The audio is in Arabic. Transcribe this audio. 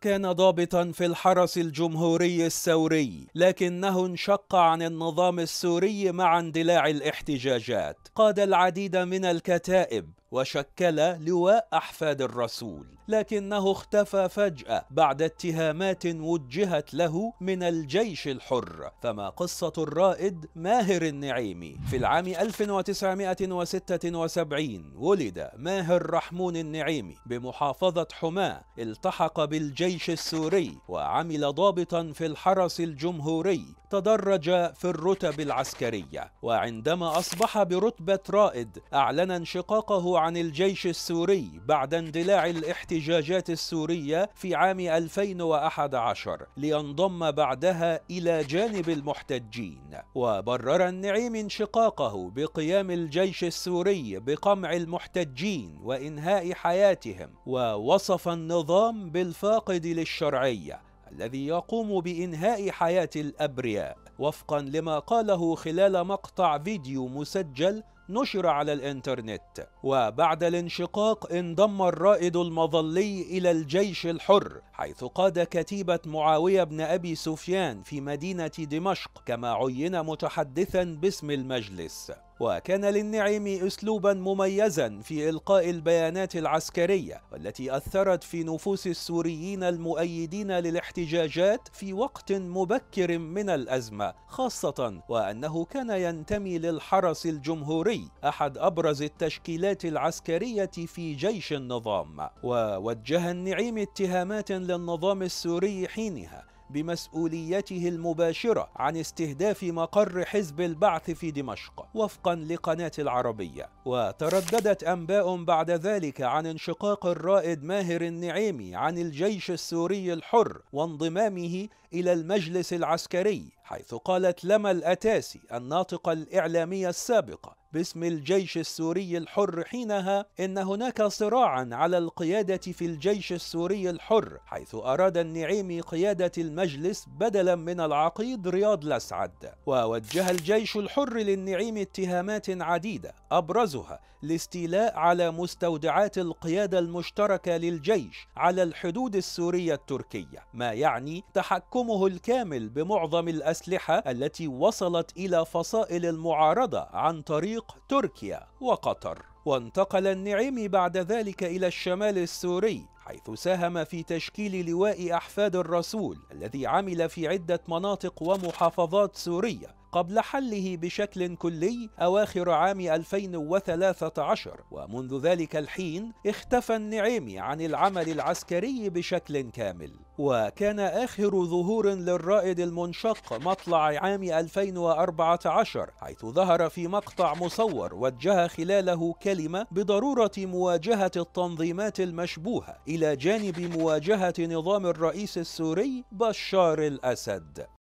كان ضابطا في الحرس الجمهوري الثوري لكنه انشق عن النظام السوري مع اندلاع الاحتجاجات قاد العديد من الكتائب وشكل لواء احفاد الرسول لكنه اختفى فجاه بعد اتهامات وجهت له من الجيش الحر فما قصه الرائد ماهر النعيمي في العام 1976 ولد ماهر رحمون النعيمي بمحافظه حماه التحق بالجيش السوري وعمل ضابطا في الحرس الجمهوري تدرج في الرتب العسكريه وعندما اصبح برتبه رائد اعلن انشقاقه عن الجيش السوري بعد اندلاع الاحتجاجات السورية في عام 2011 لينضم بعدها إلى جانب المحتجين وبرر النعيم انشقاقه بقيام الجيش السوري بقمع المحتجين وإنهاء حياتهم ووصف النظام بالفاقد للشرعية الذي يقوم بإنهاء حياة الأبرياء وفقا لما قاله خلال مقطع فيديو مسجل نشر على الإنترنت وبعد الانشقاق انضم الرائد المظلي إلى الجيش الحر حيث قاد كتيبة معاوية بن أبي سفيان في مدينة دمشق كما عين متحدثا باسم المجلس وكان للنعيم اسلوبا مميزا في القاء البيانات العسكريه والتي اثرت في نفوس السوريين المؤيدين للاحتجاجات في وقت مبكر من الازمه خاصه وانه كان ينتمي للحرس الجمهوري الجيشي أحد أبرز التشكيلات العسكرية في جيش النظام ووجه النعيم اتهامات للنظام السوري حينها بمسؤوليته المباشرة عن استهداف مقر حزب البعث في دمشق وفقا لقناة العربية وترددت أنباء بعد ذلك عن انشقاق الرائد ماهر النعيمي عن الجيش السوري الحر وانضمامه إلى المجلس العسكري حيث قالت لما الأتاسي الناطقة الإعلامية السابقة باسم الجيش السوري الحر حينها ان هناك صراعا على القياده في الجيش السوري الحر حيث اراد النعيمي قياده المجلس بدلا من العقيد رياض الاسعد ووجه الجيش الحر للنعيم اتهامات عديده ابرزها الاستيلاء على مستودعات القياده المشتركه للجيش على الحدود السوريه التركيه ما يعني تحكمه الكامل بمعظم الاسلحه التي وصلت الى فصائل المعارضه عن طريق شقائق تركيا وقطر وانتقل النعيمي بعد ذلك إلى الشمال السوري حيث ساهم في تشكيل لواء أحفاد الرسول الذي عمل في عدة مناطق ومحافظات سورية قبل حله بشكل كلي أواخر عام 2013 ومنذ ذلك الحين اختفى النعيمي عن العمل العسكري بشكل كامل وكان آخر ظهور للرائد المنشق مطلع عام 2014 حيث ظهر في مقطع مصور وجه خلاله كلمة بضرورة مواجهة التنظيمات المشبوهة إلى جانب مواجهة نظام الرئيس السوري بشار الأسد